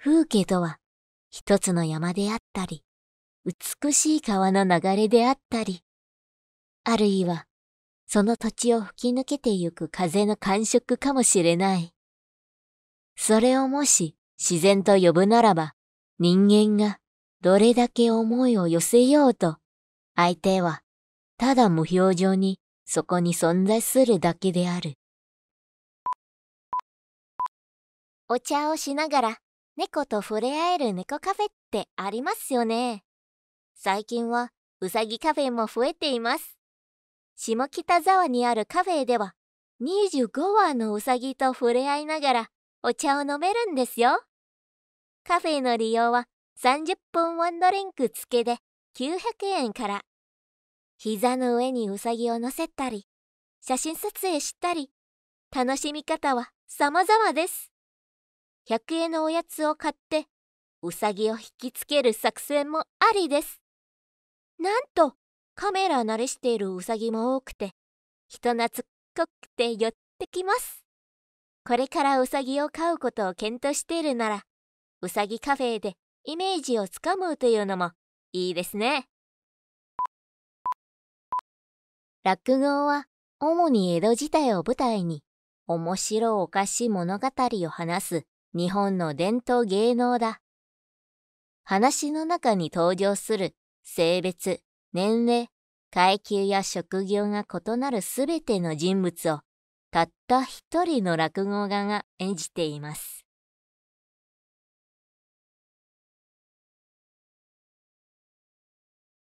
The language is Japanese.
風景とは、一つの山であったり、美しい川の流れであったり、あるいは、その土地を吹き抜けてゆく風の感触かもしれない。それをもし自然と呼ぶならば、人間がどれだけ思いを寄せようと、相手はただ無表情にそこに存在するだけである。お茶をしながら猫と触れ合える猫カフェってありますよね。最近はうさぎカフェも増えています。下北沢にあるカフェでは25羽のうさぎと触れ合いながらお茶を飲めるんですよ。カフェの利用は30分ワンドリンク付けで900円から。膝の上にうさぎを乗せたり、写真撮影したり、楽しみ方は様々です。100円のおやつを買ってウサギを引きつける作戦もありですなんとカメラ慣れしているウサギも多くて人懐っこくて寄ってきますこれからウサギを飼うことを検討しているならウサギカフェでイメージをつかむというのもいいですね落語は主に江戸時代を舞台に面白おかしい物語を話す日本の伝統芸能だ。話の中に登場する性別、年齢、階級や職業が異なるすべての人物をたった一人の落語家が演じています。